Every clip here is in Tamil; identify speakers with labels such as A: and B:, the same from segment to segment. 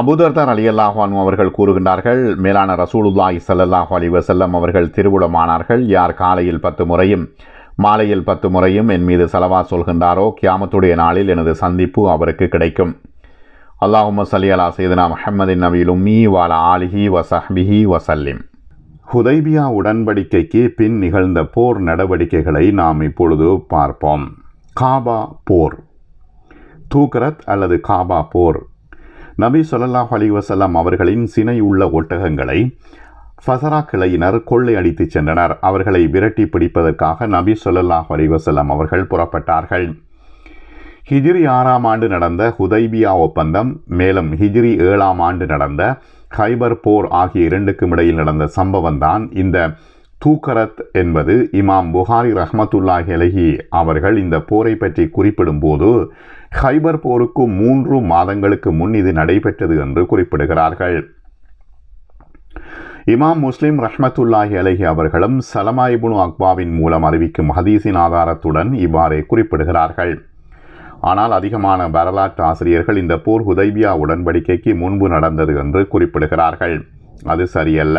A: அபுதர்தர் அலி அல்லாஹான் அவர்கள் கூறுகின்றார்கள் மேலான ரசூலுல்லாஹி சல்லாஹூ அலி வசல்லம் அவர்கள் திருவுடமானார்கள் யார் காலையில் பத்து முறையும் மாலையில் பத்து முறையும் என் மீது செலவா சொல்கின்றாரோ கியாமத்துடைய நாளில் எனது சந்திப்பு அவருக்கு கிடைக்கும் அல்லாஹும சல்லி அலா சைதனா மஹமதின் நபீல் மீ வாலா ஆலிஹி வசஹ்பிஹி வசல்லிம் ஹுதைபியா உடன்படிக்கைக்கு பின் நிகழ்ந்த போர் நடவடிக்கைகளை நாம் இப்பொழுது பார்ப்போம் காபா போர் தூக்கரத் அல்லது காபா போர் நபி சொல்லல்லா அலி வசல்லாம் அவர்களின் சினை உள்ள ஒட்டகங்களை ஃபசரா கிளையினர் அடித்துச் சென்றனர் அவர்களை விரட்டி பிடிப்பதற்காக நபி சொல்லல்லாஹ் அலி வசல்லாம் அவர்கள் புறப்பட்டார்கள் ஹிஜ்ரி ஆறாம் ஆண்டு நடந்த ஹுதைபியா ஒப்பந்தம் மேலும் ஹிஜ்ரி ஏழாம் ஆண்டு நடந்த ஹைபர் போர் ஆகிய இரண்டுக்கும் இடையில் நடந்த சம்பவம் தான் இந்த தூக்கரத் என்பது இமாம் புகாரி ரஹமத்துல்லாஹ் எலகி அவர்கள் இந்த போரை பற்றி குறிப்பிடும்போது ஹைபர் போருக்கு மூன்று மாதங்களுக்கு முன் இது நடைபெற்றது என்று குறிப்பிடுகிறார்கள் இமாம் முஸ்லிம் ரஹ்மத்துல்லாஹ் அலஹி அவர்களும் சலமாய்புனு அக்பாவின் மூலம் அறிவிக்கும் ஹதீஸின் ஆதாரத்துடன் இவ்வாறே குறிப்பிடுகிறார்கள் ஆனால் அதிகமான வரலாற்று ஆசிரியர்கள் இந்த போர் ஹுதைபியா உடன்படிக்கைக்கு முன்பு நடந்தது என்று குறிப்பிடுகிறார்கள் அது சரியல்ல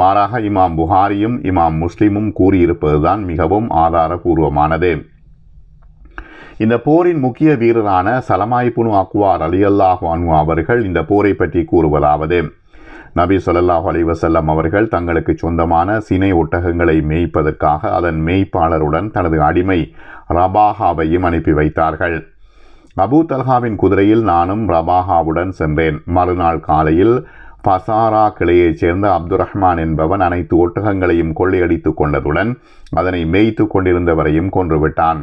A: மாறாக இமாம் புகாரியும் இமாம் முஸ்லிமும் கூறியிருப்பதுதான் மிகவும் ஆதாரபூர்வமானது இந்த போரின் முக்கிய வீரரான சலமாய் புனு அக்வார் அலி அல்லாஹு அவர்கள் இந்த போரை பற்றி கூறுவதாவது நபி சொல்லாஹ் அலிவசல்லம் அவர்கள் தங்களுக்கு சொந்தமான சினை ஒட்டகங்களை மேய்ப்பதற்காக அதன் மேய்ப்பாளருடன் தனது அடிமை ரபாஹாவையும் அனுப்பி வைத்தார்கள் அபு தல்ஹாவின் குதிரையில் நானும் ரபாஹாவுடன் சென்றேன் மறுநாள் காலையில் பசாரா கிளையைச் சேர்ந்த அப்துல் ரஹ்மான் என்பவன் அனைத்து ஒட்டகங்களையும் கொள்ளையடித்து கொண்டதுடன் அதனை மேய்த்து கொண்டிருந்தவரையும் கொன்றுவிட்டான்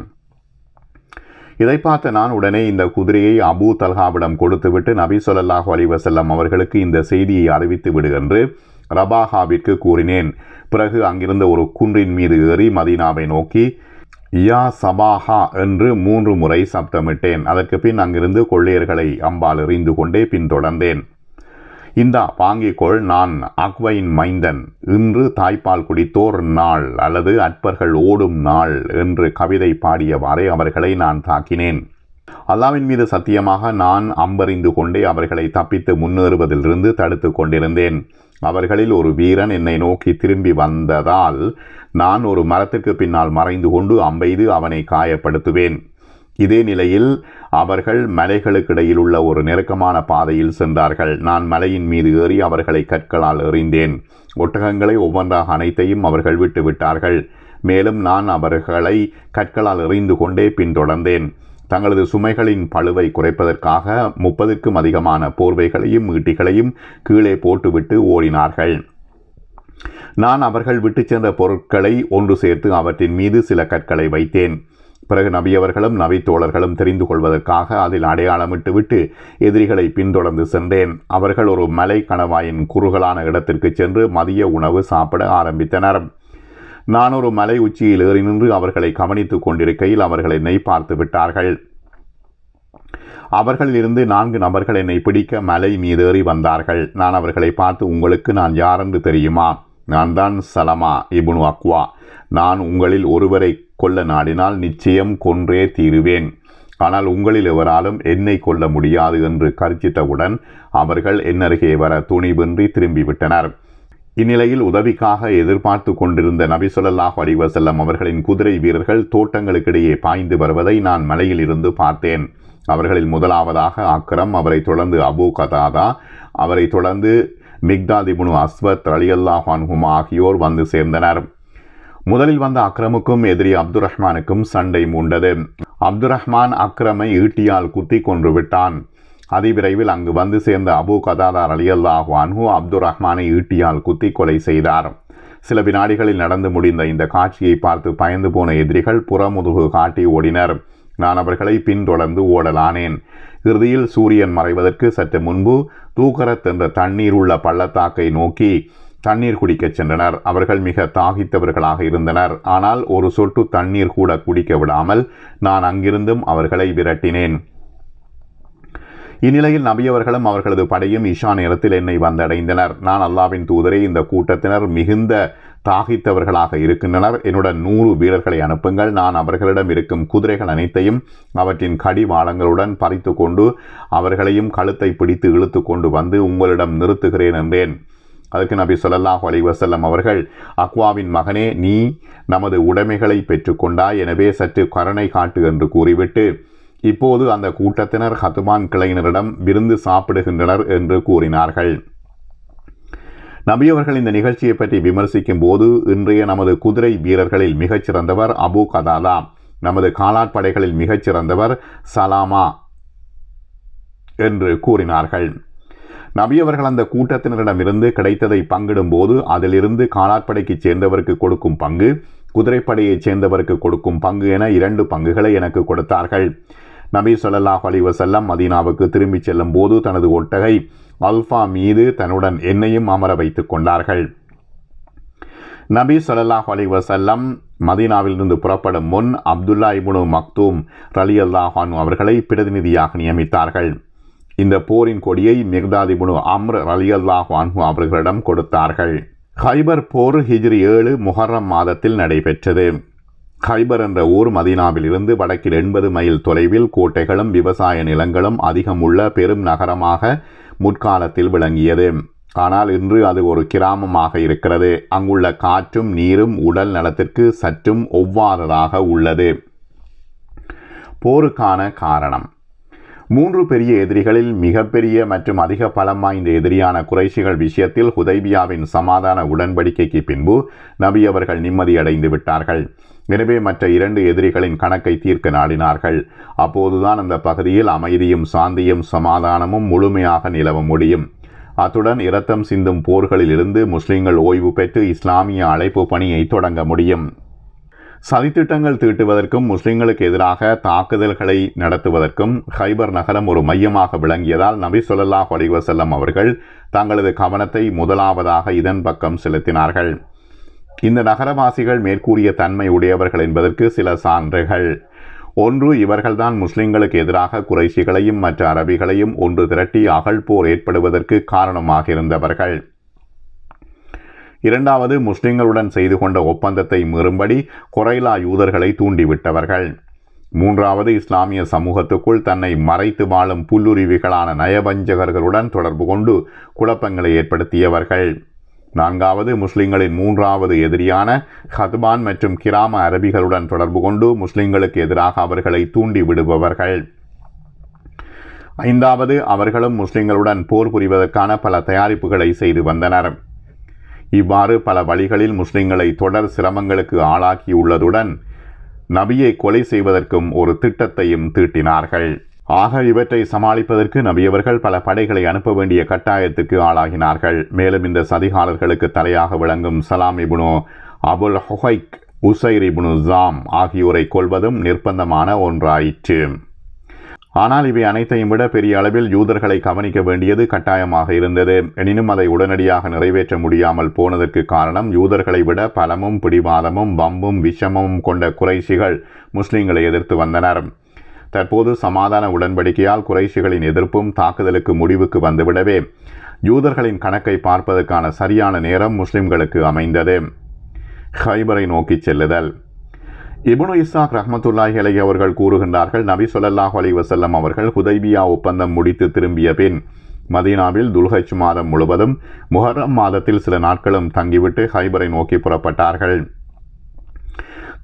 A: இதை பார்த்த நான் உடனே இந்த குதிரையை அபு தல்ஹாவிடம் கொடுத்துவிட்டு நபி சொல்லாஹு அலிவசல்லம் அவர்களுக்கு இந்த செய்தியை அறிவித்து விடு என்று ரபாஹாவிற்கு கூறினேன் பிறகு அங்கிருந்த ஒரு குன்றின் மீது ஏறி மதீனாவை நோக்கி யா சபாஹா என்று மூன்று முறை சப்தமிட்டேன் அதற்கு பின் அங்கிருந்து கொள்ளையர்களை அம்பால் எறிந்து கொண்டே பின்தொடர்ந்தேன் இந்தா வாங்கிக்கொள் நான் அக்வையின் மைந்தன் இன்று தாய்ப்பால் குடித்தோர் நாள் அல்லது அற்பர்கள் ஓடும் நாள் என்று கவிதை பாடியவாறே அவர்களை நான் தாக்கினேன் அல்லாவின் மீது சத்தியமாக நான் அம்பறிந்து கொண்டே அவர்களை தப்பித்து முன்னேறுவதிலிருந்து தடுத்து கொண்டிருந்தேன் அவர்களில் ஒரு வீரன் என்னை நோக்கி திரும்பி வந்ததால் நான் ஒரு மரத்துக்கு பின்னால் மறைந்து கொண்டு அம்பெய்து அவனை காயப்படுத்துவேன் இதே நிலையில் அவர்கள் மலைகளுக்கிடையில் உள்ள ஒரு நெருக்கமான பாதையில் சென்றார்கள் நான் மலையின் மீது ஏறி அவர்களை கற்களால் எறிந்தேன் ஒட்டகங்களை ஒவ்வொன்றாக அனைத்தையும் அவர்கள் விட்டு விட்டார்கள் மேலும் நான் அவர்களை கற்களால் எறிந்து கொண்டே பின்தொடர்ந்தேன் தங்களது சுமைகளின் பழுவை குறைப்பதற்காக முப்பதுக்கும் அதிகமான போர்வைகளையும் ஈட்டிகளையும் கீழே போட்டுவிட்டு ஓடினார்கள் நான் அவர்கள் விட்டு சென்ற பொருட்களை ஒன்று சேர்த்து அவற்றின் மீது சில கற்களை வைத்தேன் பிறகு நபியவர்களும் நபி தோழர்களும் தெரிந்து கொள்வதற்காக அதில் அடையாளமிட்டுவிட்டு எதிரிகளை பின்தொடர்ந்து சென்றேன் அவர்கள் ஒரு மலை கணவாயின் குறுகலான இடத்திற்கு சென்று மதிய உணவு சாப்பிட ஆரம்பித்தனர் நான் ஒரு மலை உச்சியில் ஏறி நின்று அவர்களை கவனித்து கொண்டிருக்கையில் அவர்களை என்னை பார்த்து விட்டார்கள் அவர்களில் இருந்து நான்கு நபர்கள் என்னை பிடிக்க மலை மீதேறி வந்தார்கள் நான் அவர்களை பார்த்து உங்களுக்கு நான் யாரென்று தெரியுமா நான் தான் சலமா இபுனு அக்வா நான் உங்களில் ஒருவரை கொல்ல நாடினால் நிச்சயம் கொன்றே தீருவேன் ஆனால் உங்களில் எவராலும் என்னை கொல்ல முடியாது என்று கருச்சித்தவுடன் அவர்கள் என்னருகே வர துணிவின்றி திரும்பிவிட்டனர் இந்நிலையில் உதவிக்காக எதிர்பார்த்து கொண்டிருந்த நபிசொல்லாஹ் அலிவசல்லம் அவர்களின் குதிரை வீரர்கள் தோட்டங்களுக்கிடையே பாய்ந்து வருவதை நான் மலையில் இருந்து பார்த்தேன் அவர்களில் முதலாவதாக அக்ரம் அவரை தொடர்ந்து அபு கதாதா அவரை தொடர்ந்து மிக்தாதிபுனு அஸ்வத் அலியல்லாஹ் ஆகியோர் வந்து சேர்ந்தனர் முதலில் வந்த அக்ரமுக்கும் எதிரி அப்து ரஹ்மானுக்கும் சண்டை மூண்டது அப்து ரஹ்மான் அக்ரமை ஈட்டியால் குத்தி கொன்று விட்டான் அதிவிரைவில் அங்கு வந்து சேர்ந்த அபு கதாதார் அலி அல்லாஹு அன்ஹு அப்துல் ரஹ்மானை ஈட்டியால் குத்தி கொலை செய்தார் சில வினாடிகளில் நடந்து முடிந்த இந்த காட்சியை பார்த்து பயந்து போன எதிரிகள் புறமுதுகு காட்டி ஓடினர் நான் அவர்களை பின்தொடர்ந்து ஓடலானேன் இறுதியில் சூரியன் மறைவதற்கு சற்று முன்பு தூக்கரத் என்ற தண்ணீர் உள்ள பள்ளத்தாக்கை நோக்கி தண்ணீர் குடிக்கச் சென்றனர் அவர்கள் மிக தாகித்தவர்களாக இருந்தனர் ஆனால் ஒரு சொட்டு தண்ணீர் கூட குடிக்க விடாமல் நான் அங்கிருந்தும் அவர்களை விரட்டினேன் இந்நிலையில் நபியவர்களும் அவர்களது படையும் இஷா நேரத்தில் என்னை வந்தடைந்தனர் நான் அல்லாவின் தூதரை இந்த கூட்டத்தினர் மிகுந்த தாகித்தவர்களாக இருக்கின்றனர் என்னுடன் நூறு வீரர்களை அனுப்புங்கள் நான் அவர்களிடம் இருக்கும் குதிரைகள் அனைத்தையும் அவற்றின் கடிவாளங்களுடன் பறித்து கொண்டு அவர்களையும் கழுத்தை பிடித்து இழுத்து கொண்டு வந்து உங்களிடம் நிறுத்துகிறேன் என்றேன் அதுக்கு நபி சொல்லாஹ் அலிவசல்லம் அவர்கள் அக்வாவின் மகனே நீ நமது உடைமைகளை பெற்றுக்கொண்டாய் எனவே சற்று கருணை காட்டு என்று கூறிவிட்டு இப்போது அந்த கூட்டத்தினர் ஹத்துமான் கிளையினரிடம் விருந்து சாப்பிடுகின்றனர் என்று கூறினார்கள் நபியவர்கள் இந்த நிகழ்ச்சியை பற்றி விமர்சிக்கும் போது இன்றைய நமது குதிரை வீரர்களில் மிகச்சிறந்தவர் அபு கதாலா நமது காலாட்படைகளில் மிகச்சிறந்தவர் சலாமா என்று கூறினார்கள் நபியவர்கள் அந்த கூட்டத்தினரிடமிருந்து கிடைத்ததை பங்கிடும் போது அதிலிருந்து காலாட்படைக்கு சேர்ந்தவருக்கு கொடுக்கும் பங்கு குதிரைப்படையைச் சேர்ந்தவருக்கு கொடுக்கும் பங்கு என இரண்டு பங்குகளை எனக்கு கொடுத்தார்கள் நபி சொல்லாஹ் அலி வசல்லம் மதீனாவுக்கு திரும்பிச் செல்லும் போது தனது ஒட்டகை அல்ஃபா மீது தன்னுடன் என்னையும் அமர வைத்துக் கொண்டார்கள் நபி சொல்லாஹ் அலி வசல்லம் மதீனாவிலிருந்து புறப்படும் முன் அப்துல்லா இபுனு மக்தூம் ரலி அல்லாஹானு அவர்களை பிரதிநிதியாக நியமித்தார்கள் இந்த போரின் கொடியை மிக்தாதிபுனு அம்ர் அலியல்லாஹு அன்ஹு அவர்களிடம் கொடுத்தார்கள் ஹைபர் போர் ஹிஜ்ரி ஏழு முஹர்ரம் மாதத்தில் நடைபெற்றது ஹைபர் என்ற ஊர் இருந்து வடக்கில் எண்பது மைல் தொலைவில் கோட்டைகளும் விவசாய நிலங்களும் அதிகம் உள்ள பெரும் நகரமாக முற்காலத்தில் விளங்கியது ஆனால் இன்று அது ஒரு கிராமமாக இருக்கிறது அங்குள்ள காற்றும் நீரும் உடல் நலத்திற்கு சற்றும் ஒவ்வாததாக உள்ளது போருக்கான காரணம் மூன்று பெரிய எதிரிகளில் மிகப்பெரிய மற்றும் அதிக பலம் வாய்ந்த எதிரியான குறைஷிகள் விஷயத்தில் ஹுதைபியாவின் சமாதான உடன்படிக்கைக்கு பின்பு நபி அவர்கள் நிம்மதியடைந்து விட்டார்கள் எனவே மற்ற இரண்டு எதிரிகளின் கணக்கை தீர்க்க நாடினார்கள் அப்போதுதான் அந்த பகுதியில் அமைதியும் சாந்தியும் சமாதானமும் முழுமையாக நிலவ முடியும் அத்துடன் இரத்தம் சிந்தும் போர்களிலிருந்து முஸ்லிம்கள் ஓய்வு பெற்று இஸ்லாமிய அழைப்பு பணியை தொடங்க முடியும் சதித்திட்டங்கள் தீட்டுவதற்கும் முஸ்லிம்களுக்கு எதிராக தாக்குதல்களை நடத்துவதற்கும் ஹைபர் நகரம் ஒரு மையமாக விளங்கியதால் நபி சொல்லாஹ் செல்லம் அவர்கள் தங்களது கவனத்தை முதலாவதாக இதன் பக்கம் செலுத்தினார்கள் இந்த நகரவாசிகள் மேற்கூறிய தன்மை உடையவர்கள் என்பதற்கு சில சான்றுகள் ஒன்று இவர்கள்தான் முஸ்லிம்களுக்கு எதிராக குறைசிகளையும் மற்ற அரபிகளையும் ஒன்று திரட்டி அகழ்போர் ஏற்படுவதற்கு காரணமாக இருந்தவர்கள் இரண்டாவது முஸ்லிம்களுடன் செய்து கொண்ட ஒப்பந்தத்தை மீறும்படி கொரைலா யூதர்களை தூண்டிவிட்டவர்கள் மூன்றாவது இஸ்லாமிய சமூகத்துக்குள் தன்னை மறைத்து வாழும் புல்லுருவிகளான நயவஞ்சகர்களுடன் தொடர்பு கொண்டு குழப்பங்களை ஏற்படுத்தியவர்கள் நான்காவது முஸ்லிம்களின் மூன்றாவது எதிரியான ஹத்பான் மற்றும் கிராம அரபிகளுடன் தொடர்பு கொண்டு முஸ்லிம்களுக்கு எதிராக அவர்களை தூண்டி விடுபவர்கள் ஐந்தாவது அவர்களும் முஸ்லிம்களுடன் போர் புரிவதற்கான பல தயாரிப்புகளை செய்து வந்தனர் இவ்வாறு பல வழிகளில் முஸ்லிம்களை தொடர் சிரமங்களுக்கு ஆளாக்கியுள்ளதுடன் நபியை கொலை செய்வதற்கும் ஒரு திட்டத்தையும் தீட்டினார்கள் ஆக இவற்றை சமாளிப்பதற்கு நபியவர்கள் பல படைகளை அனுப்ப வேண்டிய கட்டாயத்துக்கு ஆளாகினார்கள் மேலும் இந்த சதிகாலர்களுக்கு தலையாக விளங்கும் சலாம் இபுனு அபுல் ஹொஹைக் உசைர் இபுனு ஜாம் ஆகியோரை கொள்வதும் நிர்பந்தமான ஒன்றாயிற்று ஆனால் இவை அனைத்தையும் விட பெரிய அளவில் யூதர்களை கவனிக்க வேண்டியது கட்டாயமாக இருந்தது எனினும் அதை உடனடியாக நிறைவேற்ற முடியாமல் போனதற்கு காரணம் யூதர்களை விட பலமும் பிடிவாதமும் வம்பும் விஷமும் கொண்ட குறைசிகள் முஸ்லிம்களை எதிர்த்து வந்தனர் தற்போது சமாதான உடன்படிக்கையால் குறைசிகளின் எதிர்ப்பும் தாக்குதலுக்கு முடிவுக்கு வந்துவிடவே யூதர்களின் கணக்கை பார்ப்பதற்கான சரியான நேரம் முஸ்லிம்களுக்கு அமைந்தது ஹைபரை நோக்கிச் செல்லுதல் இபுனு இஸ்ஸாக் ரஹமத்துல்லாஹி அவர்கள் கூறுகின்றார்கள் நபி சொல்லாஹு அலி வசல்லம் அவர்கள் ஹுதைபியா ஒப்பந்தம் முடித்து திரும்பிய பின் மதீனாவில் துல்ஹஜ் மாதம் முழுவதும் முஹர்ரம் மாதத்தில் சில நாட்களும் தங்கிவிட்டு ஹைபரை நோக்கி புறப்பட்டார்கள்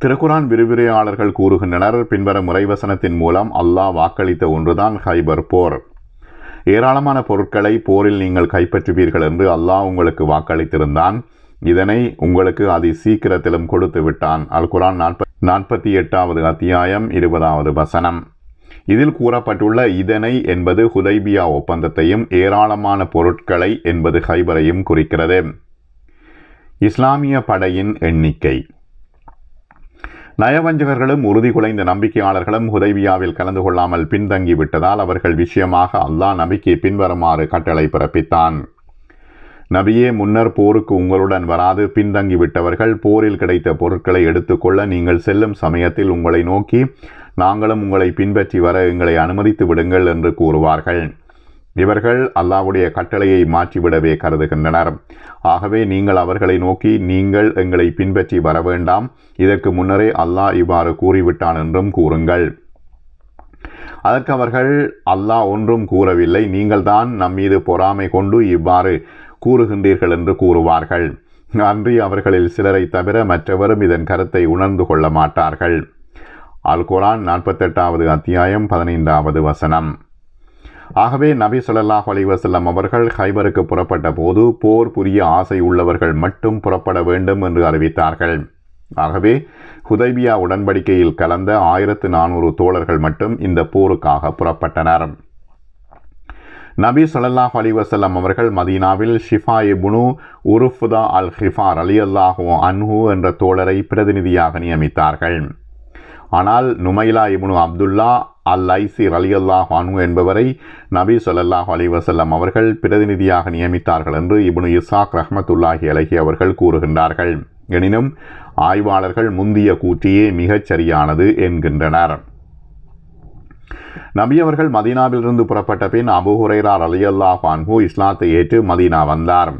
A: திருக்குரான் விரிவுரையாளர்கள் கூறுகின்றனர் பின்வரும் முறைவசனத்தின் மூலம் அல்லாஹ் வாக்களித்த ஒன்றுதான் ஹைபர் போர் ஏராளமான பொருட்களை போரில் நீங்கள் கைப்பற்றுவீர்கள் என்று அல்லாஹ் உங்களுக்கு வாக்களித்திருந்தான் இதனை உங்களுக்கு அதி சீக்கிரத்திலும் கொடுத்து விட்டான் அல் குரான் நாற்பது நாற்பத்தி எட்டாவது அத்தியாயம் இருபதாவது வசனம் இதில் கூறப்பட்டுள்ள இதனை என்பது ஹுதைபியா ஒப்பந்தத்தையும் ஏராளமான பொருட்களை என்பது ஹைபரையும் குறிக்கிறது இஸ்லாமிய படையின் எண்ணிக்கை நயவஞ்சகர்களும் உறுதி குலைந்த நம்பிக்கையாளர்களும் ஹுதைபியாவில் கலந்து கொள்ளாமல் பின்தங்கிவிட்டதால் அவர்கள் விஷயமாக அல்லாஹ் நம்பிக்கை பின்வருமாறு கட்டளை பிறப்பித்தான் நபியே முன்னர் போருக்கு உங்களுடன் வராது பின்தங்கிவிட்டவர்கள் போரில் கிடைத்த பொருட்களை எடுத்துக்கொள்ள நீங்கள் செல்லும் சமயத்தில் உங்களை நோக்கி நாங்களும் உங்களை பின்பற்றி வர எங்களை அனுமதித்து விடுங்கள் என்று கூறுவார்கள் இவர்கள் அல்லாவுடைய கட்டளையை மாற்றிவிடவே கருதுகின்றனர் ஆகவே நீங்கள் அவர்களை நோக்கி நீங்கள் எங்களை பின்பற்றி வர வேண்டாம் இதற்கு முன்னரே அல்லாஹ் இவ்வாறு கூறிவிட்டான் என்றும் கூறுங்கள் அதற்கு அவர்கள் அல்லாஹ் ஒன்றும் கூறவில்லை நீங்கள்தான் நம்மீது பொறாமை கொண்டு இவ்வாறு கூறுகின்றீர்கள் என்று கூறுவார்கள் அன்றி அவர்களில் சிலரை தவிர மற்றவரும் இதன் கருத்தை உணர்ந்து கொள்ள மாட்டார்கள் அல் குரான் நாற்பத்தெட்டாவது அத்தியாயம் பதினைந்தாவது வசனம் ஆகவே நபி சொல்லாஹ் அலைவசல்லம் அவர்கள் ஹைபருக்கு புறப்பட்ட போது போர் புரிய ஆசை உள்ளவர்கள் மட்டும் புறப்பட வேண்டும் என்று அறிவித்தார்கள் ஆகவே ஹுதைபியா உடன்படிக்கையில் கலந்த ஆயிரத்து நானூறு தோழர்கள் மட்டும் இந்த போருக்காக புறப்பட்டனர் நபி சொல்லாஹ் அலிவசல்லம் அவர்கள் மதீனாவில் ஷிஃபா இபுனு உருஃபுதா அல் ஹிஃபார் அலி அல்லாஹோ அன்ஹு என்ற தோழரை பிரதிநிதியாக நியமித்தார்கள் ஆனால் நுமைலா இபுனு அப்துல்லா அல் ஐசி அலி அல்லாஹ் அனு என்பவரை நபி சொல்லாஹ் அலிவசல்லம் அவர்கள் பிரதிநிதியாக நியமித்தார்கள் என்று இபுனு இசாக் ரஹமத்துல்லாஹி அலகி அவர்கள் கூறுகின்றார்கள் எனினும் ஆய்வாளர்கள் முந்திய கூற்றியே மிகச் சரியானது என்கின்றனர் நபி அவர்கள் மதீனாவிலிருந்து புறப்பட்ட பின் அபு ஹுரைரார் அலியல்லா பான்ஹூ இஸ்லாத்தை ஏற்று மதீனா வந்தார்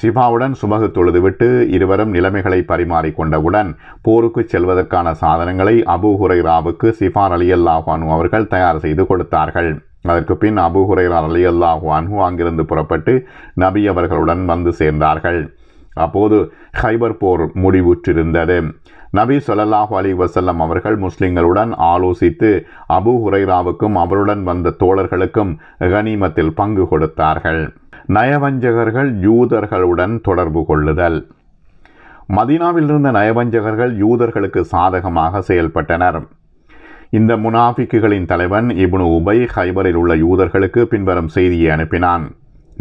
A: சிபாவுடன் சுமகு தொழுதுவிட்டு இருவரும் நிலைமைகளை பரிமாறிக்கொண்டவுடன் போருக்கு செல்வதற்கான சாதனங்களை அபு ஹுரைராவுக்கு சிபார் அலி அல்லாஹானு அவர்கள் தயார் செய்து கொடுத்தார்கள் அதற்கு பின் அபு ஹுரைரா அலி அல்லாஹானு அங்கிருந்து புறப்பட்டு நபி அவர்களுடன் வந்து சேர்ந்தார்கள் அப்போது ஹைபர் போர் முடிவுற்றிருந்தது நபி சொல்லாஹு அலி வசல்லம் அவர்கள் முஸ்லிம்களுடன் ஆலோசித்து அபு ஹுரைராவுக்கும் அவருடன் வந்த தோழர்களுக்கும் கனிமத்தில் பங்கு கொடுத்தார்கள் நயவஞ்சகர்கள் யூதர்களுடன் தொடர்பு கொள்ளுதல் மதினாவில் இருந்த நயவஞ்சகர்கள் யூதர்களுக்கு சாதகமாக செயல்பட்டனர் இந்த முனாஃபிக்குகளின் தலைவன் இப்னு உபை ஹைபரில் உள்ள யூதர்களுக்கு பின்வரும் செய்தியை அனுப்பினான்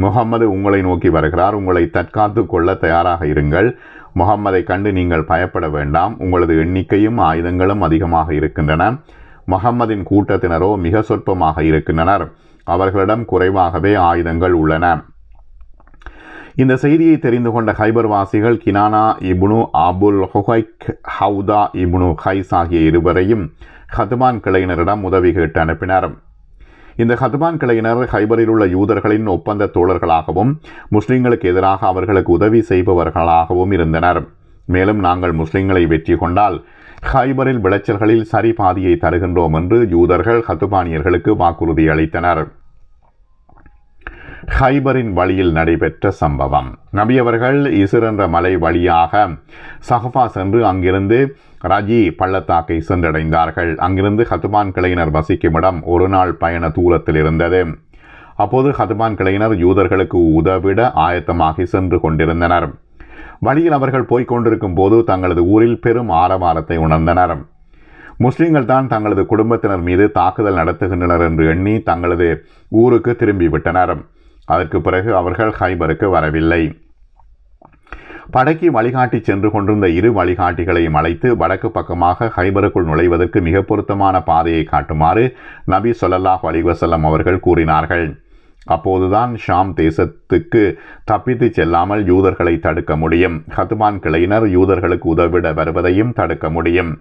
A: முகம்மது உங்களை நோக்கி வருகிறார் உங்களை தற்காத்து கொள்ள தயாராக இருங்கள் முகம்மதை கண்டு நீங்கள் பயப்பட வேண்டாம் உங்களது எண்ணிக்கையும் ஆயுதங்களும் அதிகமாக இருக்கின்றன முகம்மதின் கூட்டத்தினரோ மிக சொற்பமாக இருக்கின்றனர் அவர்களிடம் குறைவாகவே ஆயுதங்கள் உள்ளன இந்த செய்தியை தெரிந்து கொண்ட ஹைபர் வாசிகள் கினானா இபுனு அபுல் ஹுஹைக் ஹவுதா இபுனு ஹைஸ் ஆகிய இருவரையும் ஹதுமான் கிளையினரிடம் உதவி கேட்டு அனுப்பினார் இந்த ஹத்மான் கிளையினர் ஹைபரில் உள்ள யூதர்களின் ஒப்பந்த தோழர்களாகவும் முஸ்லிம்களுக்கு எதிராக அவர்களுக்கு உதவி செய்பவர்களாகவும் இருந்தனர் மேலும் நாங்கள் முஸ்லிம்களை வெற்றி கொண்டால் ஹைபரில் விளைச்சல்களில் சரி பாதியை தருகின்றோம் என்று யூதர்கள் ஹத்துபானியர்களுக்கு வாக்குறுதி அளித்தனர் ஹைபரின் வழியில் நடைபெற்ற சம்பவம் நபியவர்கள் இசுரன்ற மலை வழியாக சஹஃபா சென்று அங்கிருந்து ரஜி பள்ளத்தாக்கை சென்றடைந்தார்கள் அங்கிருந்து ஹதுமான் கிளையினர் வசிக்கும் இடம் ஒரு நாள் பயண தூரத்தில் இருந்தது அப்போது ஹதுமான் கிளையினர் யூதர்களுக்கு உதவிட ஆயத்தமாகி சென்று கொண்டிருந்தனர் வழியில் அவர்கள் போய்க் கொண்டிருக்கும் போது தங்களது ஊரில் பெரும் ஆரவாரத்தை உணர்ந்தனர் முஸ்லீம்கள் தான் தங்களது குடும்பத்தினர் மீது தாக்குதல் நடத்துகின்றனர் என்று எண்ணி தங்களது ஊருக்கு திரும்பிவிட்டனர் அதற்கு பிறகு அவர்கள் ஹைபருக்கு வரவில்லை படைக்கு வழிகாட்டி சென்று கொண்டிருந்த இரு வழிகாட்டிகளையும் அழைத்து வடக்கு பக்கமாக ஹைபருக்குள் நுழைவதற்கு மிக பொருத்தமான பாதையை காட்டுமாறு நபி சொல்லல்லாஹ் அலிவசல்லம் அவர்கள் கூறினார்கள் அப்போதுதான் ஷாம் தேசத்துக்கு தப்பித்து செல்லாமல் யூதர்களை தடுக்க முடியும் ஹத்மான் கிளையினர் யூதர்களுக்கு உதவிட வருவதையும் தடுக்க முடியும்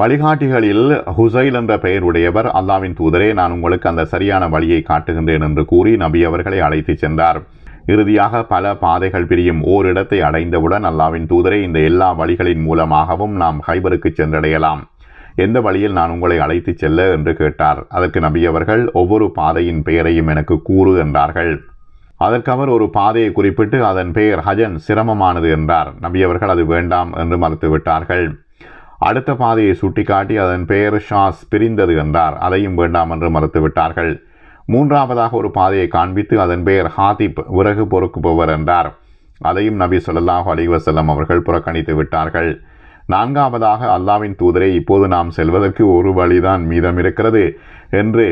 A: வழிகாட்டிகளில் ஹுசைல் என்ற பெயருடையவர் அல்லாவின் தூதரே நான் உங்களுக்கு அந்த சரியான வழியை காட்டுகின்றேன் என்று கூறி நபி அவர்களை அழைத்துச் சென்றார் இறுதியாக பல பாதைகள் பிரியும் ஓரிடத்தை அடைந்தவுடன் அல்லாவின் தூதரே இந்த எல்லா வழிகளின் மூலமாகவும் நாம் ஹைபருக்கு சென்றடையலாம் எந்த வழியில் நான் உங்களை அழைத்துச் செல்ல என்று கேட்டார் அதற்கு நபியவர்கள் ஒவ்வொரு பாதையின் பெயரையும் எனக்கு கூறு என்றார்கள் அதற்கவர் ஒரு பாதையை குறிப்பிட்டு அதன் பெயர் ஹஜன் சிரமமானது என்றார் நபியவர்கள் அது வேண்டாம் என்று மறுத்துவிட்டார்கள் அடுத்த பாதையை சுட்டிக்காட்டி அதன் பெயர் ஷாஸ் பிரிந்தது என்றார் அதையும் வேண்டாம் என்று மறுத்துவிட்டார்கள் மூன்றாவதாக ஒரு பாதையை காண்பித்து அதன் பெயர் ஹாதிப் விறகு பொறுக்குபவர் என்றார் அதையும் நபி சொல்லாஹு அலிவசல்லம் அவர்கள் புறக்கணித்து விட்டார்கள் நான்காவதாக அல்லாவின் தூதரை இப்போது நாம் செல்வதற்கு ஒரு வழிதான் மீதம் இருக்கிறது என்று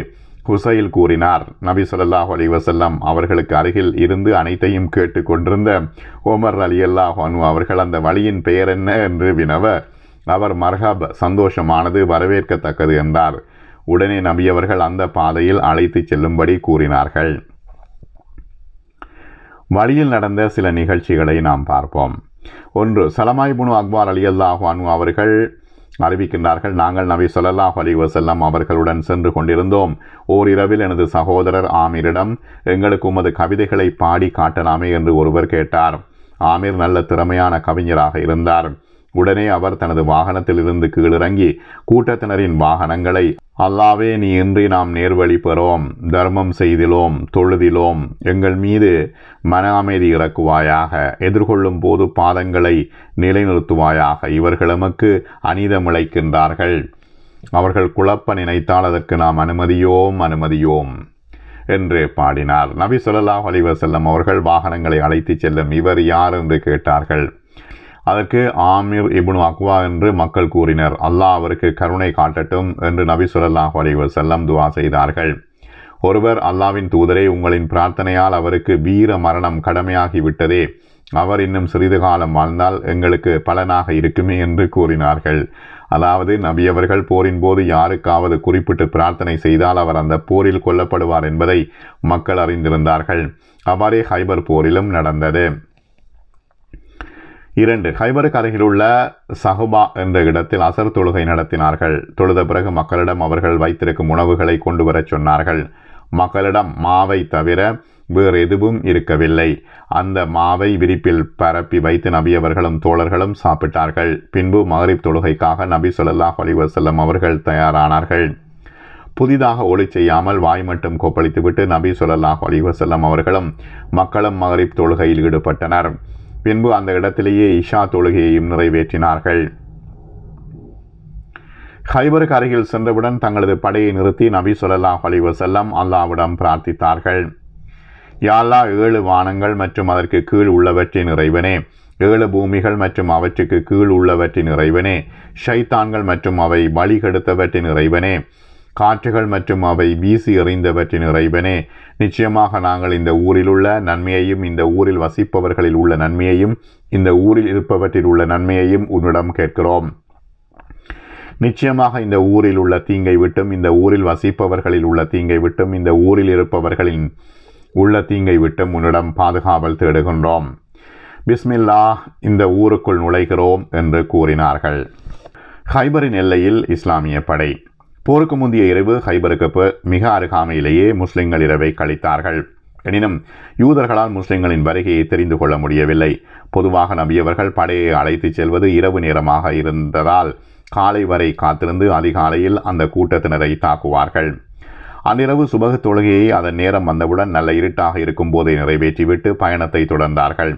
A: ஹுசைல் கூறினார் நபி சொல்லாஹு அலி வசல்லம் அவர்களுக்கு அருகில் இருந்து அனைத்தையும் கேட்டு கொண்டிருந்த ஓமர் அலி அல்லாஹ் அவர்கள் அந்த வழியின் பெயர் என்ன என்று வினவ அவர் மர்ஹப் சந்தோஷமானது வரவேற்கத்தக்கது என்றார் உடனே நபியவர்கள் அந்த பாதையில் அழைத்து செல்லும்படி கூறினார்கள் வழியில் நடந்த சில நிகழ்ச்சிகளை நாம் பார்ப்போம் ஒன்று சலமாய் புனு அக்பார் அலி அல்லாஹானு அவர்கள் அறிவிக்கின்றார்கள் நாங்கள் நபி சொல்லல்லாஹ் அலி வசல்லம் அவர்களுடன் சென்று கொண்டிருந்தோம் ஓரிரவில் எனது சகோதரர் ஆமீரிடம் எங்களுக்கு உமது கவிதைகளை பாடி காட்டலாமே என்று ஒருவர் கேட்டார் ஆமீர் நல்ல திறமையான கவிஞராக இருந்தார் உடனே அவர் தனது வாகனத்திலிருந்து கீழிறங்கி கூட்டத்தினரின் வாகனங்களை அல்லாவே நீ இன்றி நாம் நேர்வழி பெறோம் தர்மம் செய்திலோம் தொழுதிலோம் எங்கள் மீது மன அமைதி இறக்குவாயாக எதிர்கொள்ளும் போது பாதங்களை நிலைநிறுத்துவாயாக இவர்கள் எமக்கு அநீதமிழைக்கின்றார்கள் அவர்கள் குழப்ப நினைத்தால் அதற்கு நாம் அனுமதியோம் அனுமதியோம் என்று பாடினார் நபி சொல்லாஹ் அலிவசல்லம் அவர்கள் வாகனங்களை அழைத்துச் செல்லும் இவர் யார் என்று கேட்டார்கள் அதற்கு ஆமீர் இபுனு அக்வா என்று மக்கள் கூறினர் அல்லாஹ் அவருக்கு கருணை காட்டட்டும் என்று நபி சொல்லாஹ் அலைவர் செல்லம் துவா செய்தார்கள் ஒருவர் அல்லாவின் தூதரே உங்களின் பிரார்த்தனையால் அவருக்கு வீர மரணம் கடமையாகிவிட்டதே அவர் இன்னும் சிறிது காலம் வாழ்ந்தால் எங்களுக்கு பலனாக இருக்குமே என்று கூறினார்கள் அதாவது நபி அவர்கள் போரின் போது யாருக்காவது குறிப்பிட்டு பிரார்த்தனை செய்தால் அவர் அந்த போரில் கொல்லப்படுவார் என்பதை மக்கள் அறிந்திருந்தார்கள் அவ்வாறே ஹைபர் போரிலும் நடந்தது இரண்டு ஹைபருக்கு அருகில் உள்ள சஹுபா என்ற இடத்தில் அசர் தொழுகை நடத்தினார்கள் தொழுத பிறகு மக்களிடம் அவர்கள் வைத்திருக்கும் உணவுகளை கொண்டு வரச் சொன்னார்கள் மக்களிடம் மாவை தவிர வேறு எதுவும் இருக்கவில்லை அந்த மாவை விரிப்பில் பரப்பி வைத்து நபியவர்களும் தோழர்களும் சாப்பிட்டார்கள் பின்பு மகரிப் தொழுகைக்காக நபி சொல்லாஹ் அலிவசல்லம் அவர்கள் தயாரானார்கள் புதிதாக ஒளி செய்யாமல் வாய் மட்டும் கொப்பளித்துவிட்டு நபி சொல்லாஹ் அலிவசல்லம் அவர்களும் மக்களும் மகரிப் தொழுகையில் ஈடுபட்டனர் பின்பு அந்த இடத்திலேயே இஷா தொழுகையையும் நிறைவேற்றினார்கள் ஹைபருக்கு அருகில் சென்றவுடன் தங்களது படையை நிறுத்தி நபி சொல்லாஹ் ஹலிவ செல்லம் அல்லாவிடம் பிரார்த்தித்தார்கள் யாழ்லா ஏழு வானங்கள் மற்றும் அதற்கு கீழ் உள்ளவற்றின் இறைவனே ஏழு பூமிகள் மற்றும் அவற்றுக்கு கீழ் உள்ளவற்றின் இறைவனே ஷைத்தான்கள் மற்றும் அவை வழிகெடுத்தவற்றின் இறைவனே காற்றுகள் மற்றும் அவை வீசி எறிந்தவற்றின் இறைவனே நிச்சயமாக நாங்கள் இந்த ஊரில் உள்ள நன்மையையும் இந்த ஊரில் வசிப்பவர்களில் உள்ள நன்மையையும் இந்த ஊரில் இருப்பவற்றில் உள்ள நன்மையையும் உன்னிடம் கேட்கிறோம் நிச்சயமாக இந்த ஊரில் உள்ள தீங்கை விட்டும் இந்த ஊரில் வசிப்பவர்களில் உள்ள தீங்கை விட்டும் இந்த ஊரில் இருப்பவர்களின் உள்ள தீங்கை விட்டும் உன்னிடம் பாதுகாவல் தேடுகின்றோம் பிஸ்மில்லா இந்த ஊருக்குள் நுழைகிறோம் என்று கூறினார்கள் ஹைபரின் எல்லையில் இஸ்லாமிய படை போருக்கு முந்தைய இரவு ஹைபருக்கு மிக அருகாமையிலேயே முஸ்லிம்கள் இரவை கழித்தார்கள் எனினும் யூதர்களால் முஸ்லிம்களின் வருகையை தெரிந்து கொள்ள முடியவில்லை பொதுவாக நம்பியவர்கள் படையை அழைத்துச் செல்வது இரவு நேரமாக இருந்ததால் காலை வரை காத்திருந்து அதிகாலையில் அந்த கூட்டத்தினரை தாக்குவார்கள் அன்றிரவு சுபக தொழுகையை அதன் நேரம் வந்தவுடன் நல்ல இருட்டாக இருக்கும் போதை நிறைவேற்றிவிட்டு பயணத்தை தொடர்ந்தார்கள்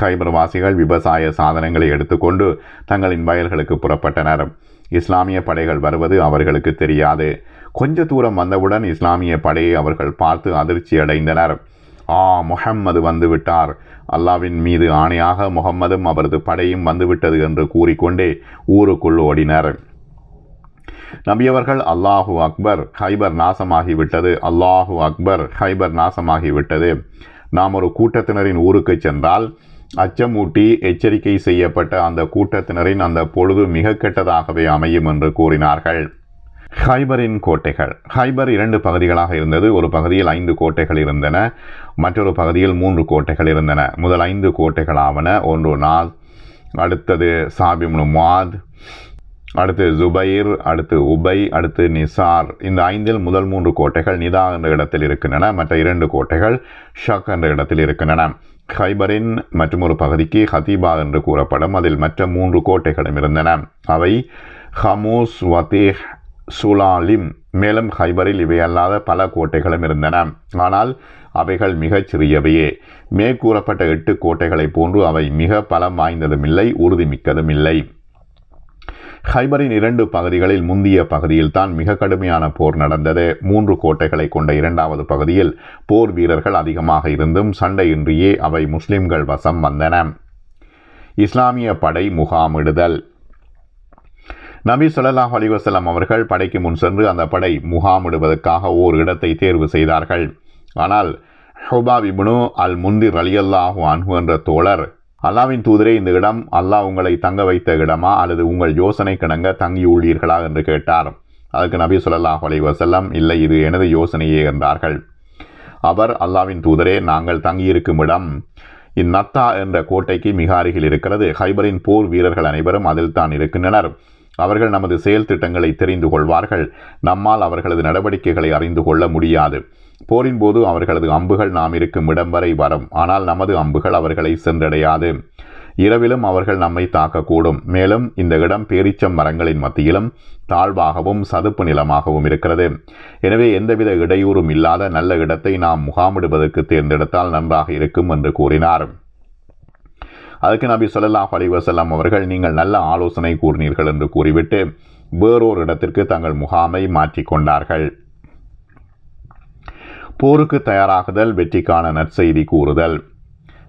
A: ஹைபர்வாசிகள் விவசாய சாதனங்களை எடுத்துக்கொண்டு தங்களின் வயல்களுக்கு புறப்பட்டனர் இஸ்லாமிய படைகள் வருவது அவர்களுக்கு தெரியாது கொஞ்ச தூரம் வந்தவுடன் இஸ்லாமிய படையை அவர்கள் பார்த்து அதிர்ச்சி அடைந்தனர் ஆ முஹம்மது வந்துவிட்டார் அல்லாவின் மீது ஆணையாக முகம்மதும் அவரது படையும் வந்துவிட்டது என்று கூறிக்கொண்டே ஊருக்குள் ஓடினர் நபியவர்கள் அல்லாஹு அக்பர் ஹைபர் நாசமாகிவிட்டது அல்லாஹு அக்பர் ஹைபர் நாசமாகிவிட்டது நாம் ஒரு கூட்டத்தினரின் ஊருக்கு சென்றால் அச்சமூட்டி எச்சரிக்கை செய்யப்பட்ட அந்த கூட்டத்தினரின் அந்த பொழுது மிக கெட்டதாகவே அமையும் என்று கூறினார்கள் ஹைபரின் கோட்டைகள் ஹைபர் இரண்டு பகுதிகளாக இருந்தது ஒரு பகுதியில் ஐந்து கோட்டைகள் இருந்தன மற்றொரு பகுதியில் மூன்று கோட்டைகள் இருந்தன முதல் ஐந்து கோட்டைகளாவன ஒன்று நாத் அடுத்தது சாபிம்னு மாத் அடுத்து ஜுபைர் அடுத்து உபை அடுத்து நிசார் இந்த ஐந்தில் முதல் மூன்று கோட்டைகள் நிதா என்ற இடத்தில் இருக்கின்றன மற்ற இரண்டு கோட்டைகள் ஷக் என்ற இடத்தில் இருக்கின்றன ஹைபரின் மற்றும் ஒரு பகுதிக்கு ஹதீபா என்று கூறப்படும் அதில் மற்ற மூன்று கோட்டைகளும் இருந்தன அவை ஹமூஸ் வதேஹ் சுலாலிம் மேலும் ஹைபரில் இவை அல்லாத பல கோட்டைகளும் இருந்தன ஆனால் அவைகள் மிகச் சிறியவையே மேற்கூறப்பட்ட எட்டு கோட்டைகளைப் போன்று அவை மிக பலம் வாய்ந்ததும் இல்லை உறுதிமிக்கதும் இல்லை ஹைபரின் இரண்டு பகுதிகளில் முந்திய பகுதியில் தான் மிக கடுமையான போர் நடந்தது மூன்று கோட்டைகளை கொண்ட இரண்டாவது பகுதியில் போர் வீரர்கள் அதிகமாக இருந்தும் சண்டையின்றியே அவை முஸ்லிம்கள் வசம் வந்தன இஸ்லாமிய படை முகாமிடுதல் நபி சுல்லாஹ் அலிவசலம் அவர்கள் படைக்கு முன் சென்று அந்த படை முகாமிடுவதற்காக ஓர் இடத்தை தேர்வு செய்தார்கள் ஆனால் ஹுபாப் இப்னு அல் முந்திர் அலியல்லாஹு அன்ஹு என்ற தோழர் அல்லாவின் தூதரே இந்த இடம் அல்லாஹ் உங்களை தங்க வைத்த இடமா அல்லது உங்கள் யோசனை தங்கி தங்கியுள்ளீர்களா என்று கேட்டார் அதற்கு நபி சொல்லாஹ் அலை வசல்லம் இல்லை இது எனது யோசனையே என்றார்கள் அவர் அல்லாவின் தூதரே நாங்கள் தங்கியிருக்கும் இடம் இந்நத்தா என்ற கோட்டைக்கு மிக அருகில் இருக்கிறது ஹைபரின் போர் வீரர்கள் அனைவரும் அதில் தான் இருக்கின்றனர் அவர்கள் நமது செயல் திட்டங்களை தெரிந்து கொள்வார்கள் நம்மால் அவர்களது நடவடிக்கைகளை அறிந்து கொள்ள முடியாது போரின் போது அவர்களது அம்புகள் நாம் இருக்கும் இடம் வரை வரும் ஆனால் நமது அம்புகள் அவர்களை சென்றடையாது இரவிலும் அவர்கள் நம்மை தாக்கக்கூடும் மேலும் இந்த இடம் பேரிச்சம் மரங்களின் மத்தியிலும் தாழ்வாகவும் சதுப்பு நிலமாகவும் இருக்கிறது எனவே எந்தவித இடையூறும் இல்லாத நல்ல இடத்தை நாம் முகாமிடுவதற்கு தேர்ந்தெடுத்தால் நன்றாக இருக்கும் என்று கூறினார் அதுக்கு நபி சொல்லாஹ் அலிவசல்லாம் அவர்கள் நீங்கள் நல்ல ஆலோசனை கூறினீர்கள் என்று கூறிவிட்டு வேறொரு இடத்திற்கு தங்கள் முகாமை மாற்றிக்கொண்டார்கள் போருக்கு தயாராகுதல் வெற்றிக்கான நற்செய்தி கூறுதல்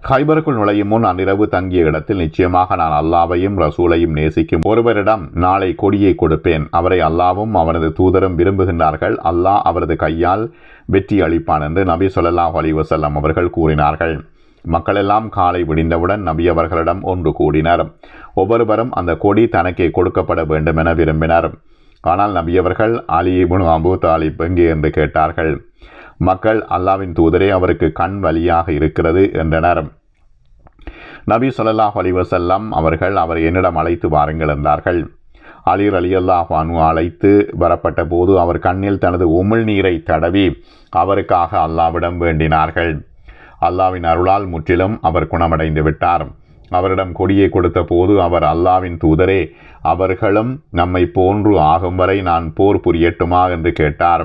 A: ஹைபருக்குள் நுழையும் முன் அன்றிரவு தங்கிய இடத்தில் நிச்சயமாக நான் அல்லாவையும் ரசூலையும் நேசிக்கும் ஒருவரிடம் நாளை கொடியை கொடுப்பேன் அவரை அல்லாவும் அவனது தூதரும் விரும்புகின்றார்கள் அல்லாஹ் அவரது கையால் வெற்றி அளிப்பான் என்று நபி சொல்லாஹ் அலிவசல்லம் அவர்கள் கூறினார்கள் மக்களெல்லாம் காலை விடிந்தவுடன் நபி அவர்களிடம் ஒன்று கூடினர் ஒவ்வொருவரும் அந்த கொடி தனக்கே கொடுக்கப்பட வேண்டும் என விரும்பினர் ஆனால் நபியவர்கள் முனு அபு தாலிப் எங்கே என்று கேட்டார்கள் மக்கள் அல்லாவின் தூதரே அவருக்கு கண் வழியாக இருக்கிறது என்றனர் நபி சொல்லாஹ் அலிவசல்லாம் அவர்கள் அவர் என்னிடம் அழைத்து வாருங்கள் என்றார்கள் அலிர் அலி அல்லாஹானு அழைத்து வரப்பட்ட போது அவர் கண்ணில் தனது உமிழ்நீரை தடவி அவருக்காக அல்லாவிடம் வேண்டினார்கள் அல்லாவின் அருளால் முற்றிலும் அவர் குணமடைந்து விட்டார் அவரிடம் கொடியை கொடுத்த போது அவர் அல்லாவின் தூதரே அவர்களும் நம்மை போன்று ஆகும் வரை நான் போர் புரியட்டுமா என்று கேட்டார்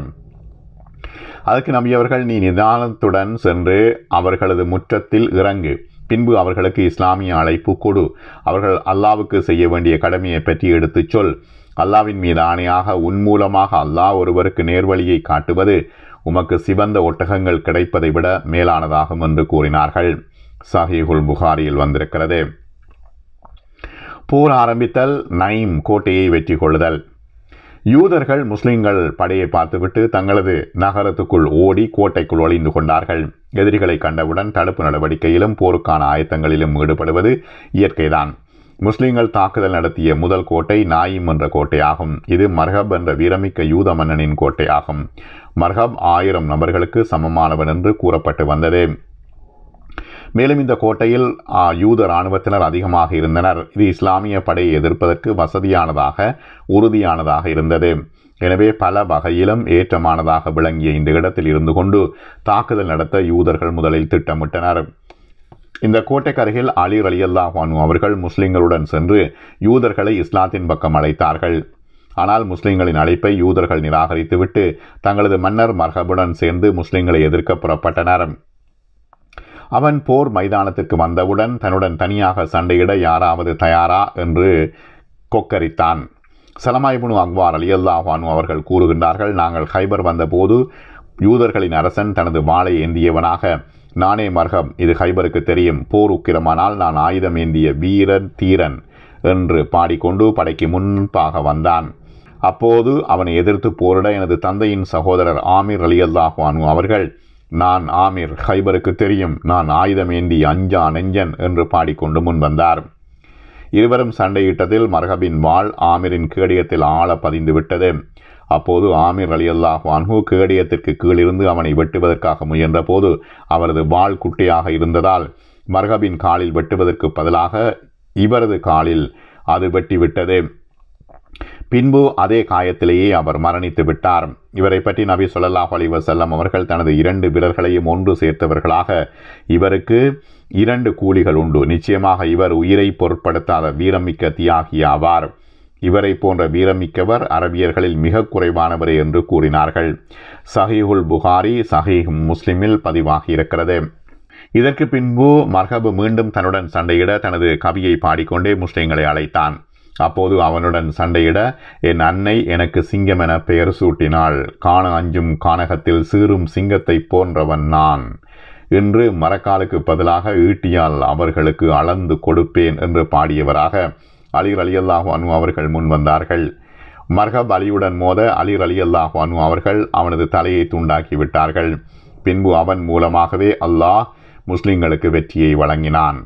A: அதற்கு நம்பியவர்கள் நீ நிதானத்துடன் சென்று அவர்களது முற்றத்தில் இறங்கு பின்பு அவர்களுக்கு இஸ்லாமிய அழைப்பு கொடு அவர்கள் அல்லாவுக்கு செய்ய வேண்டிய கடமையை பற்றி எடுத்துச் சொல் அல்லாவின் மீது ஆணையாக உன்மூலமாக அல்லாஹ் ஒருவருக்கு நேர்வழியை காட்டுவது உமக்கு சிவந்த ஒட்டகங்கள் கிடைப்பதை விட மேலானதாகும் என்று கூறினார்கள் சஹீகுல் புகாரியில் வந்திருக்கிறது போர் ஆரம்பித்தல் நைம் கோட்டையை வெற்றி கொள்ளுதல் யூதர்கள் முஸ்லிம்கள் படையை பார்த்துவிட்டு தங்களது நகரத்துக்குள் ஓடி கோட்டைக்குள் ஒளிந்து கொண்டார்கள் எதிரிகளை கண்டவுடன் தடுப்பு நடவடிக்கையிலும் போருக்கான ஆயத்தங்களிலும் ஈடுபடுவது இயற்கைதான் முஸ்லிம்கள் தாக்குதல் நடத்திய முதல் கோட்டை நாயிம் என்ற கோட்டையாகும் இது மர்ஹப் என்ற வீரமிக்க யூத மன்னனின் கோட்டையாகும் மர்ஹப் ஆயிரம் நபர்களுக்கு சமமானவன் என்று கூறப்பட்டு வந்தது மேலும் இந்த கோட்டையில் யூத இராணுவத்தினர் அதிகமாக இருந்தனர் இது இஸ்லாமிய படையை எதிர்ப்பதற்கு வசதியானதாக உறுதியானதாக இருந்தது எனவே பல வகையிலும் ஏற்றமானதாக விளங்கிய இந்த இடத்தில் இருந்து கொண்டு தாக்குதல் நடத்த யூதர்கள் முதலில் திட்டமிட்டனர் இந்த கோட்டைக்கருகில் அலி அலி அல்லாஹானு அவர்கள் முஸ்லிம்களுடன் சென்று யூதர்களை இஸ்லாத்தின் பக்கம் அழைத்தார்கள் ஆனால் முஸ்லிம்களின் அழைப்பை யூதர்கள் நிராகரித்துவிட்டு தங்களது மன்னர் மரகபுடன் சேர்ந்து முஸ்லிம்களை எதிர்க்க புறப்பட்டனர் அவன் போர் மைதானத்திற்கு வந்தவுடன் தன்னுடன் தனியாக சண்டையிட யாராவது தயாரா என்று கொக்கரித்தான் சலமாய்புனு அக்வார் அலி அல்லாஹானு அவர்கள் கூறுகின்றார்கள் நாங்கள் ஹைபர் வந்தபோது யூதர்களின் அரசன் தனது வாளை ஏந்தியவனாக நானே மர்ஹம் இது ஹைபருக்கு தெரியும் போர் உக்கிரமானால் நான் ஆயுதம் ஏந்திய வீரன் தீரன் என்று பாடிக்கொண்டு படைக்கு முன்பாக வந்தான் அப்போது அவனை எதிர்த்து போரிட எனது தந்தையின் சகோதரர் ஆமீர் அலி அல்லாஹானு அவர்கள் நான் ஆமீர் ஹைபருக்கு தெரியும் நான் ஆயுதம் ஏந்தி அஞ்சா நெஞ்சன் என்று பாடிக்கொண்டு முன் வந்தார் இருவரும் சண்டையிட்டதில் மரகபின் வாள் ஆமீரின் கேடியத்தில் ஆழ பதிந்து விட்டது அப்போது ஆமீர் அலி அல்லாஹ் வான்ஹூ கேடியத்திற்கு கீழிருந்து அவனை வெட்டுவதற்காக முயன்ற போது அவரது வாள் குட்டியாக இருந்ததால் மர்ஹபின் காலில் வெட்டுவதற்கு பதிலாக இவரது காலில் அது வெட்டிவிட்டது பின்பு அதே காயத்திலேயே அவர் மரணித்து விட்டார் இவரை பற்றி நபி சொல்லாஹ் அலி வசல்லம் அவர்கள் தனது இரண்டு வீரர்களையும் ஒன்று சேர்த்தவர்களாக இவருக்கு இரண்டு கூலிகள் உண்டு நிச்சயமாக இவர் உயிரை பொருட்படுத்தாத வீரமிக்க தியாகி ஆவார் இவரை போன்ற வீரமிக்கவர் அரபியர்களில் மிக குறைவானவரே என்று கூறினார்கள் சஹீஹுல் புகாரி சஹீஹ் முஸ்லிமில் பதிவாகி இருக்கிறது இதற்கு பின்பு மர்ஹபு மீண்டும் தன்னுடன் சண்டையிட தனது கவியை பாடிக்கொண்டே முஸ்லிம்களை அழைத்தான் அப்போது அவனுடன் சண்டையிட என் அன்னை எனக்கு சிங்கம் என பெயர் சூட்டினாள் காண அஞ்சும் கானகத்தில் சீறும் சிங்கத்தை போன்றவன் நான் இன்று மரக்காலுக்கு பதிலாக ஈட்டியால் அவர்களுக்கு அளந்து கொடுப்பேன் என்று பாடியவராக அலிர் அலி அல்லாஹ் அவர்கள் முன் வந்தார்கள் மர்ஹப் அலியுடன் மோத அலிர் அலி அல்லாஹ் அனு அவர்கள் அவனது தலையை துண்டாக்கி விட்டார்கள் பின்பு அவன் மூலமாகவே அல்லாஹ் முஸ்லிம்களுக்கு வெற்றியை வழங்கினான்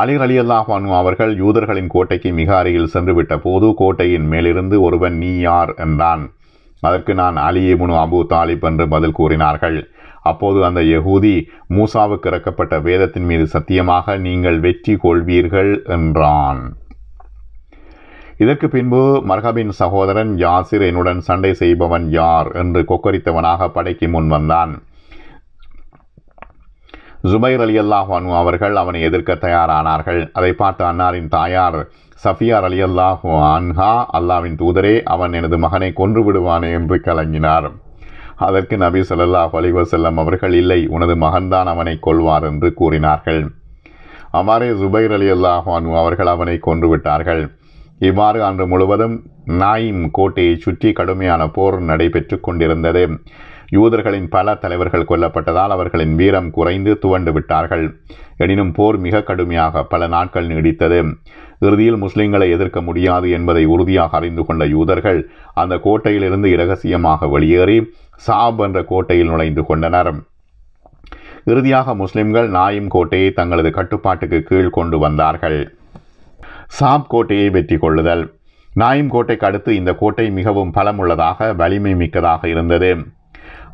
A: அலிர் அலி அல்லாஹானு அவர்கள் யூதர்களின் கோட்டைக்கு மிக அருகில் சென்றுவிட்ட போது கோட்டையின் மேலிருந்து ஒருவன் நீ யார் என்றான் அதற்கு நான் அலி இபுனு அபு தாலிப் என்று பதில் கூறினார்கள் அப்போது அந்த யகூதி மூசாவுக்கு இறக்கப்பட்ட வேதத்தின் மீது சத்தியமாக நீங்கள் வெற்றி கொள்வீர்கள் என்றான் இதற்கு பின்பு மர்ஹபின் சகோதரன் யாசிர் என்னுடன் சண்டை செய்பவன் யார் என்று கொக்கரித்தவனாக படைக்கு முன் வந்தான் ஜுபைர் அலி அல்லாஹானு அவர்கள் அவனை எதிர்க்க தயாரானார்கள் அதை பார்த்து அன்னாரின் தாயார் சஃபியார் அலி அல்லாஹு அன்ஹா அல்லாவின் தூதரே அவன் எனது மகனை கொன்று விடுவானே என்று கலங்கினார் அதற்கு நபி சொல்லாஹ் அலிவசல்லம் அவர்கள் இல்லை உனது மகன்தான் அவனை கொள்வார் என்று கூறினார்கள் அவ்வாறே ஜுபைர் அலி அல்லாஹானு அவர்கள் அவனை கொன்று விட்டார்கள் இவ்வாறு அன்று முழுவதும் நாயிம் கோட்டையை சுற்றி கடுமையான போர் நடைபெற்று கொண்டிருந்தது யூதர்களின் பல தலைவர்கள் கொல்லப்பட்டதால் அவர்களின் வீரம் குறைந்து துவண்டு விட்டார்கள் எனினும் போர் மிக கடுமையாக பல நாட்கள் நீடித்தது இறுதியில் முஸ்லிம்களை எதிர்க்க முடியாது என்பதை உறுதியாக அறிந்து கொண்ட யூதர்கள் அந்த கோட்டையிலிருந்து இரகசியமாக வெளியேறி சாப் என்ற கோட்டையில் நுழைந்து கொண்டனர் இறுதியாக முஸ்லிம்கள் நாயும் கோட்டையை தங்களது கட்டுப்பாட்டுக்கு கீழ் கொண்டு வந்தார்கள் சாப் கோட்டையை வெற்றி கொள்ளுதல் நாயும் கோட்டைக்கு அடுத்து இந்த கோட்டை மிகவும் பலமுள்ளதாக வலிமை மிக்கதாக இருந்தது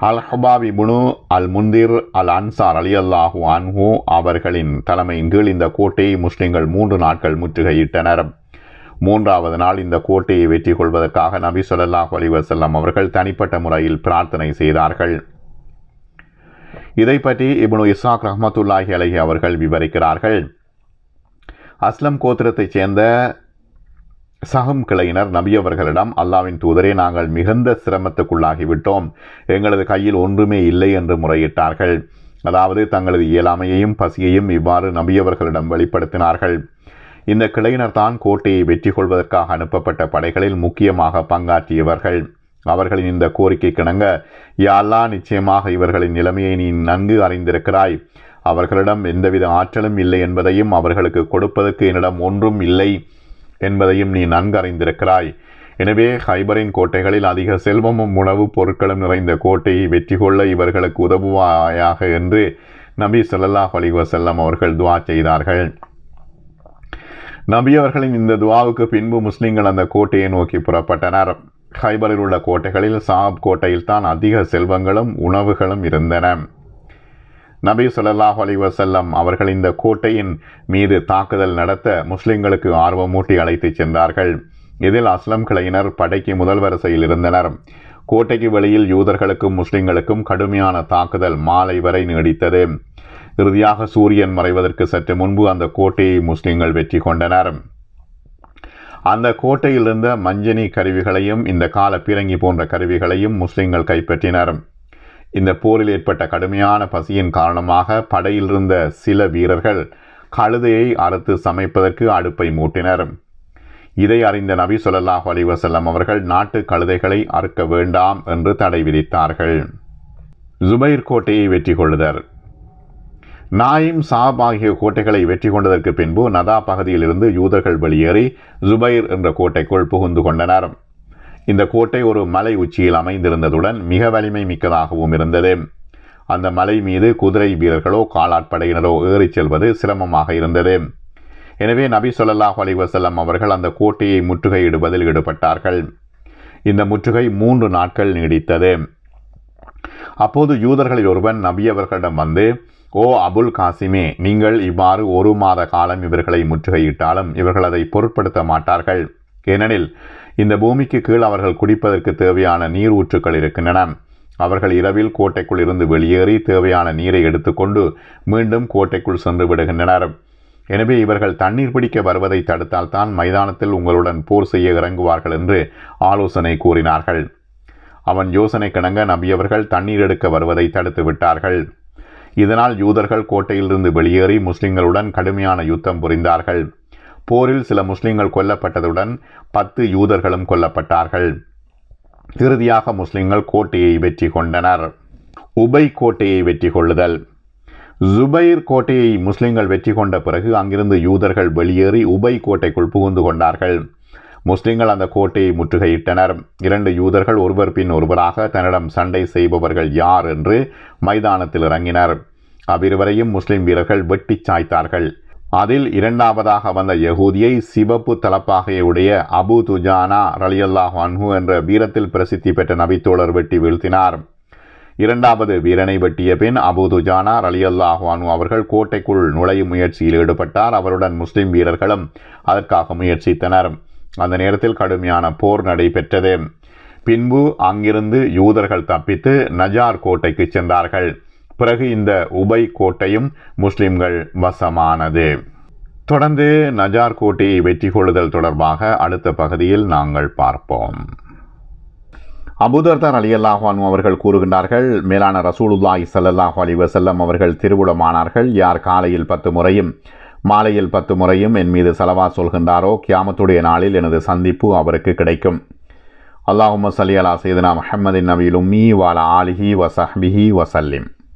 A: அல் ஹுபாப் இபுனு அல் முந்திர் அல் அன்சார் அலி அல்லாஹு அன்ஹு அவர்களின் தலைமையின் கீழ் இந்த கோட்டையை முஸ்லிம்கள் மூன்று நாட்கள் முற்றுகையிட்டனர் மூன்றாவது நாள் இந்த கோட்டையை வெற்றி கொள்வதற்காக நபி சொல்லாஹ் அலிவசல்லாம் அவர்கள் தனிப்பட்ட முறையில் பிரார்த்தனை செய்தார்கள் இதை பற்றி இப்னு இஸ்ஹாக் ரஹமத்துல்லாஹி அலஹி அவர்கள் விவரிக்கிறார்கள் அஸ்லம் கோத்திரத்தைச் சேர்ந்த சகம் கிளையினர் நபியவர்களிடம் அல்லாவின் தூதரே நாங்கள் மிகுந்த சிரமத்துக்குள்ளாகிவிட்டோம் எங்களது கையில் ஒன்றுமே இல்லை என்று முறையிட்டார்கள் அதாவது தங்களது இயலாமையையும் பசியையும் இவ்வாறு நபியவர்களிடம் வெளிப்படுத்தினார்கள் இந்த கிளையினர் தான் கோட்டையை வெற்றி கொள்வதற்காக அனுப்பப்பட்ட படைகளில் முக்கியமாக பங்காற்றியவர்கள் அவர்களின் இந்த கோரிக்கை கிணங்க யாழ்லா நிச்சயமாக இவர்களின் நிலைமையை நீ நன்கு அறிந்திருக்கிறாய் அவர்களிடம் எந்தவித ஆற்றலும் இல்லை என்பதையும் அவர்களுக்கு கொடுப்பதற்கு என்னிடம் ஒன்றும் இல்லை என்பதையும் நீ நன்கு அறிந்திருக்கிறாய் எனவே ஹைபரின் கோட்டைகளில் அதிக செல்வமும் உணவுப் பொருட்களும் நிறைந்த கோட்டையை வெற்றி கொள்ள இவர்களுக்கு உதவுவாயாக என்று நபி சொல்லல்லாஹ் அலிவசல்லம் அவர்கள் துவா செய்தார்கள் நபி அவர்களின் இந்த துவாவுக்கு பின்பு முஸ்லிம்கள் அந்த கோட்டையை நோக்கி புறப்பட்டனர் ஹைபரில் உள்ள கோட்டைகளில் சாப் கோட்டையில் தான் அதிக செல்வங்களும் உணவுகளும் இருந்தன நபி சொல்லாஹ் அலி வசல்லம் அவர்கள் இந்த கோட்டையின் மீது தாக்குதல் நடத்த முஸ்லிம்களுக்கு ஆர்வமூட்டி அழைத்துச் சென்றார்கள் இதில் அஸ்லம் கிளையினர் படைக்கு முதல் வரிசையில் இருந்தனர் கோட்டைக்கு வெளியில் யூதர்களுக்கும் முஸ்லிம்களுக்கும் கடுமையான தாக்குதல் மாலை வரை நீடித்தது இறுதியாக சூரியன் மறைவதற்கு சற்று முன்பு அந்த கோட்டையை முஸ்லிம்கள் வெற்றி கொண்டனர் அந்த கோட்டையில் இருந்த மஞ்சனி கருவிகளையும் இந்த கால பீரங்கி போன்ற கருவிகளையும் முஸ்லிம்கள் கைப்பற்றினர் இந்த போரில் ஏற்பட்ட கடுமையான பசியின் காரணமாக படையில் இருந்த சில வீரர்கள் கழுதையை அறுத்து சமைப்பதற்கு அடுப்பை மூட்டினர் இதை அறிந்த நபி சொல்லாஹ் அலிவசல்லம் அவர்கள் நாட்டு கழுதைகளை அறுக்க வேண்டாம் என்று தடை விதித்தார்கள் ஜுபைர் கோட்டையை வெற்றி கொள்ளுதல் நாயிம் சாப் ஆகிய கோட்டைகளை வெற்றி கொண்டதற்கு பின்பு நதா பகுதியிலிருந்து யூதர்கள் வெளியேறி ஜுபைர் என்ற கோட்டைக்குள் புகுந்து கொண்டனர் இந்த கோட்டை ஒரு மலை உச்சியில் அமைந்திருந்ததுடன் மிக வலிமை மிக்கதாகவும் இருந்தது அந்த மலை மீது குதிரை வீரர்களோ காலாட்படையினரோ ஏறிச் செல்வது சிரமமாக இருந்தது எனவே நபி சொல்லாஹ் அலிவசல்லம் அவர்கள் அந்த கோட்டையை முற்றுகையிடுவதில் ஈடுபட்டார்கள் இந்த முற்றுகை மூன்று நாட்கள் நீடித்தது அப்போது யூதர்களில் ஒருவன் நபி அவர்களிடம் வந்து ஓ அபுல் காசிமே நீங்கள் இவ்வாறு ஒரு மாத காலம் இவர்களை முற்றுகையிட்டாலும் இவர்கள் அதை பொருட்படுத்த மாட்டார்கள் ஏனெனில் இந்த பூமிக்கு கீழ் அவர்கள் குடிப்பதற்கு தேவையான நீர் ஊற்றுக்கள் இருக்கின்றன அவர்கள் இரவில் கோட்டைக்குள் இருந்து வெளியேறி தேவையான நீரை எடுத்துக்கொண்டு மீண்டும் கோட்டைக்குள் சென்று விடுகின்றனர் எனவே இவர்கள் தண்ணீர் பிடிக்க வருவதை தடுத்தால்தான் மைதானத்தில் உங்களுடன் போர் செய்ய இறங்குவார்கள் என்று ஆலோசனை கூறினார்கள் அவன் யோசனை கிணங்க நம்பியவர்கள் தண்ணீர் எடுக்க வருவதை தடுத்து விட்டார்கள் இதனால் யூதர்கள் கோட்டையிலிருந்து வெளியேறி முஸ்லிம்களுடன் கடுமையான யுத்தம் புரிந்தார்கள் போரில் சில முஸ்லிம்கள் கொல்லப்பட்டதுடன் பத்து யூதர்களும் கொல்லப்பட்டார்கள் இறுதியாக முஸ்லிம்கள் கோட்டையை வெற்றி கொண்டனர் உபை கோட்டையை வெற்றி கொள்ளுதல் ஜுபைர் கோட்டையை முஸ்லிம்கள் வெற்றி கொண்ட பிறகு அங்கிருந்து யூதர்கள் வெளியேறி உபை கோட்டைக்குள் புகுந்து கொண்டார்கள் முஸ்லிம்கள் அந்த கோட்டையை முற்றுகையிட்டனர் இரண்டு யூதர்கள் ஒருவர் பின் ஒருவராக தன்னிடம் சண்டை செய்பவர்கள் யார் என்று மைதானத்தில் இறங்கினர் அவ்விருவரையும் முஸ்லிம் வீரர்கள் வெட்டி சாய்த்தார்கள் அதில் இரண்டாவதாக வந்த யகூதியை சிவப்பு தலப்பாகையுடைய அபு துஜானா ரலியல்லாஹ் அன்ஹு என்ற வீரத்தில் பிரசித்தி பெற்ற நபித்தோழர் வெட்டி வீழ்த்தினார் இரண்டாவது வீரனை வெட்டிய பின் அபு துஜானா ரலியல்லாஹ் அன்ஹு அவர்கள் கோட்டைக்குள் நுழையும் முயற்சியில் ஈடுபட்டார் அவருடன் முஸ்லிம் வீரர்களும் அதற்காக முயற்சித்தனர் அந்த நேரத்தில் கடுமையான போர் நடைபெற்றது பின்பு அங்கிருந்து யூதர்கள் தப்பித்து நஜார் கோட்டைக்கு சென்றார்கள் பிறகு இந்த உபை கோட்டையும் முஸ்லிம்கள் வசமானது தொடர்ந்து நஜார் கோட்டையை வெற்றி கொள்ளுதல் தொடர்பாக அடுத்த பகுதியில் நாங்கள் பார்ப்போம் அபுதர்தார் அலி அல்லாஹானு அவர்கள் கூறுகின்றார்கள் மேலான ரசூலுல்லாஹி சல்லாஹூ அலி வசல்லம் அவர்கள் திருவுடமானார்கள் யார் காலையில் பத்து முறையும் மாலையில் பத்து முறையும் என் மீது செலவா சொல்கின்றாரோ கியாமத்துடைய நாளில் எனது சந்திப்பு அவருக்கு கிடைக்கும் அல்லாஹு சலி அலா சைதனா மஹமதின் நபீல் உம்மி வாலா ஆலிஹி வசஹ்பிஹி வசல்லிம்